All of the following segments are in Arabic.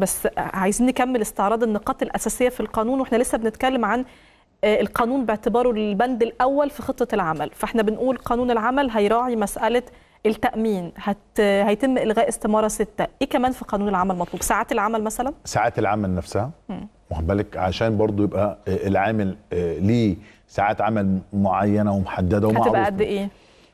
بس عايزين نكمل استعراض النقاط الاساسيه في القانون واحنا لسه بنتكلم عن آه، القانون باعتباره البند الاول في خطه العمل فاحنا بنقول قانون العمل هيراعي مساله التامين هت... هيتم الغاء استماره سته ايه كمان في قانون العمل مطلوب ساعات العمل مثلا ساعات العمل نفسها واخد بالك عشان برضو يبقى آه، العامل آه، ليه ساعات عمل معينه ومحدده ومعروفه هتبقى قد ايه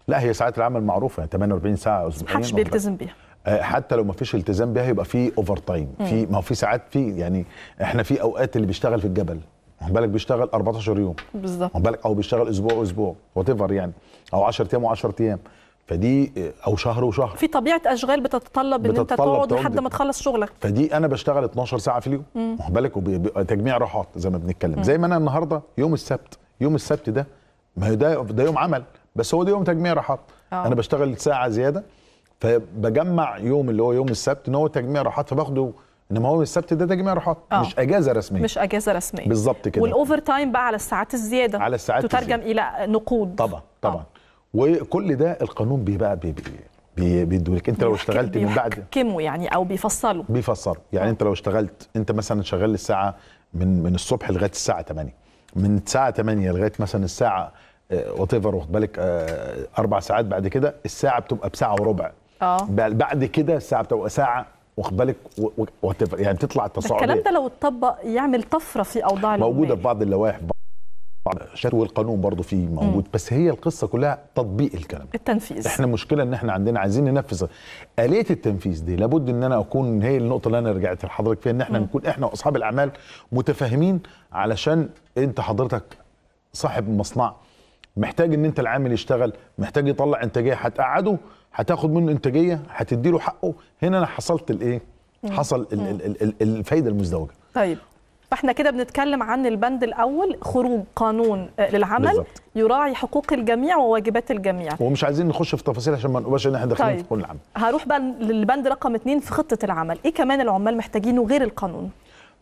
لا هي ساعات العمل معروفه 48 ساعه اسبوعيا محدش بيلتزم بيها آه، حتى لو ما فيش التزام بها يبقى في اوفر تايم في ما هو في ساعات في يعني احنا في اوقات اللي بيشتغل في الجبل واخد بالك بيشتغل 14 يوم بالظبط واخد بالك او بيشتغل اسبوع واسبوع وات يعني او 10 ايام و10 ايام فدي آه، او شهر وشهر في طبيعه اشغال بتتطلب ان انت تقعد لحد ما تخلص شغلك فدي انا بشتغل 12 ساعه في اليوم واخد بالك وتجميع راحات زي ما بنتكلم زي ما انا النهارده يوم السبت يوم السبت ده ما هو ده ده يوم عمل بس هو ده يوم تجميع راحات آه. انا بشتغل ساعه زياده فبجمع يوم اللي هو يوم السبت ان هو تجميع راحات فباخده انما هو السبت ده تجميع راحات آه. مش اجازه رسميه مش اجازه رسميه بالظبط كده والاوفر تايم بقى على الساعات الزياده على الساعات تترجم الى نقود طبعا آه. طبعا آه. وكل ده القانون بيبقى بي بي لك انت لو اشتغلت من بعد بيحكموا يعني او بيفصلوا بيفصلوا يعني آه. انت لو اشتغلت انت مثلا شغال الساعه من من الصبح لغايه الساعه 8 من الساعه 8 لغايه مثلا الساعه وات آه، ايفر واخد بالك اربع ساعات بعد كده الساعه بتبقى بساعه وربع اه بعد كده الساعه بتبقى ساعه واخد بالك يعني تطلع التصاعد الكلام ده لو اتطبق يعمل طفره في اوضاع موجوده في بعض اللوائح بعض والقانون برضه فيه موجود م. بس هي القصه كلها تطبيق الكلام التنفيذ احنا مشكله ان احنا عندنا عايزين ننفذ اليه التنفيذ دي لابد ان انا اكون هي النقطه اللي انا رجعت لحضرتك فيها ان احنا م. نكون احنا واصحاب الاعمال متفاهمين علشان انت حضرتك صاحب مصنع محتاج ان انت العامل يشتغل محتاج يطلع انتاجيه هتقعده هتاخد منه انتاجيه هتدي له حقه هنا انا حصلت الايه حصل الـ الـ الـ الفايده المزدوجه طيب فاحنا كده بنتكلم عن البند الاول خروج قانون آه، للعمل بالزبط. يراعي حقوق الجميع وواجبات الجميع ومش عايزين نخش في تفاصيل عشان ما نبقاش ان احنا داخلين طيب. في كل العمل هروح بقى للبند رقم اثنين في خطه العمل ايه كمان العمال محتاجينه غير القانون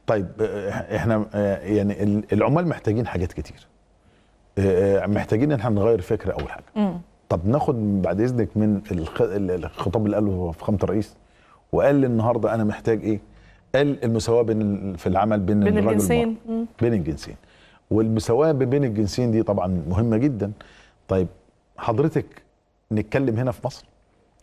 طيب آه، آه، احنا يعني العمال محتاجين حاجات كتير محتاجين ان احنا نغير فكره اول حاجه م. طب ناخد بعد اذنك من الخطاب اللي قاله في خامه الرئيس وقال النهارده انا محتاج ايه؟ قال المساواه بين في العمل بين, بين الرجل الجنسين والمرأة. بين الجنسين والمساواه بين الجنسين دي طبعا مهمه جدا طيب حضرتك نتكلم هنا في مصر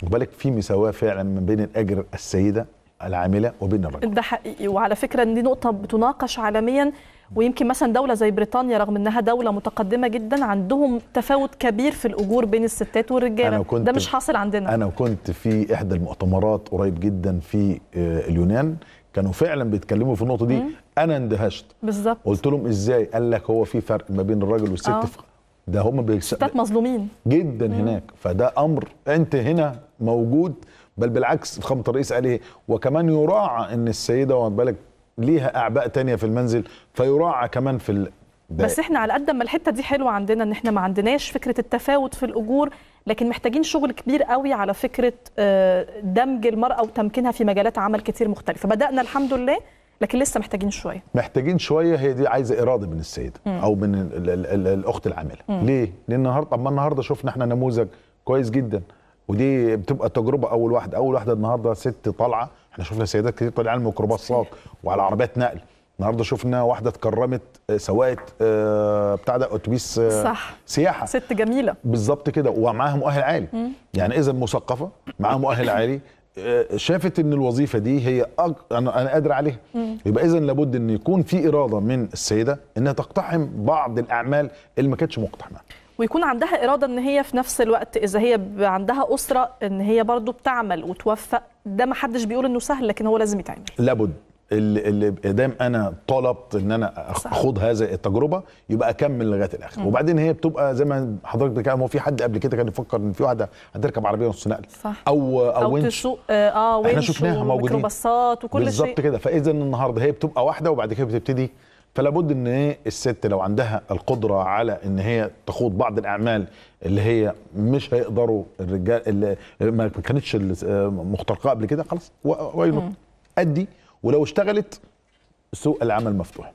وبالك في مساواه فعلا ما بين الاجر السيده العامله وبين الرجل ده حقيقي وعلى فكره ان دي نقطه بتناقش عالميا ويمكن مثلا دوله زي بريطانيا رغم انها دوله متقدمه جدا عندهم تفاوت كبير في الاجور بين الستات والرجاله ده مش حاصل عندنا انا كنت في احدى المؤتمرات قريب جدا في آه، اليونان كانوا فعلا بيتكلموا في النقطه دي مم. انا اندهشت بالظبط قلت لهم ازاي قال لك هو في فرق ما بين الراجل والست آه. ده هم بيستات مظلومين جدا مم. هناك فده امر انت هنا موجود بل بالعكس فخامه الرئيس عليه وكمان يراعى ان السيده واخد بالك ليها اعباء تانية في المنزل فيراعى كمان في ال... بس احنا على قد ما الحته دي حلوه عندنا ان احنا ما عندناش فكره التفاوت في الاجور لكن محتاجين شغل كبير قوي على فكره آه، دمج المراه وتمكينها في مجالات عمل كتير مختلفه بدانا الحمد لله لكن لسه محتاجين شويه محتاجين شويه هي دي عايزه اراده من السيده م. او من الـ الـ الـ الاخت العامله ليه لان النهارده طب ما النهارده شفنا احنا نموذج كويس جدا ودي بتبقى تجربه اول واحده اول واحده النهارده ست طالعه احنا شفنا سيدات كتير طالعه على الميكروباصات وعلى عربيات نقل النهارده شفنا واحده اتكرمت آه، سواقه آه، بتاع ده اتوبيس آه، صح سياحه ست جميله بالظبط كده ومعاها مؤهل عالي مم. يعني اذا مثقفه معاها مؤهل عالي شافت ان الوظيفه دي هي أج... انا انا قادر عليها يبقى اذا لابد ان يكون في اراده من السيده انها تقتحم بعض الاعمال اللي ما كانتش مقتحمه ويكون عندها اراده ان هي في نفس الوقت اذا هي عندها اسره ان هي برضو بتعمل وتوفق ده ما حدش بيقول انه سهل لكن هو لازم يتعمل لابد اللي دام انا طلبت ان انا اخوض هذه التجربه يبقى اكمل لغايه الاخر وبعدين هي بتبقى زي ما حضرتك بتتكلم هو في حد قبل كده كان يفكر ان في واحده هتركب عربيه نص نقل صح. او او, أو وينش تسوق اه وينش آه، احنا شفناها موجودين وكل شيء بالظبط كده فاذا النهارده هي بتبقى واحده وبعد كده بتبتدي فلا بد ان إيه الست لو عندها القدره على ان هي تخوض بعض الاعمال اللي هي مش هيقدروا الرجال اللي ما كانتش مخترقه قبل كده خلاص وينط ادي ولو اشتغلت سوق العمل مفتوح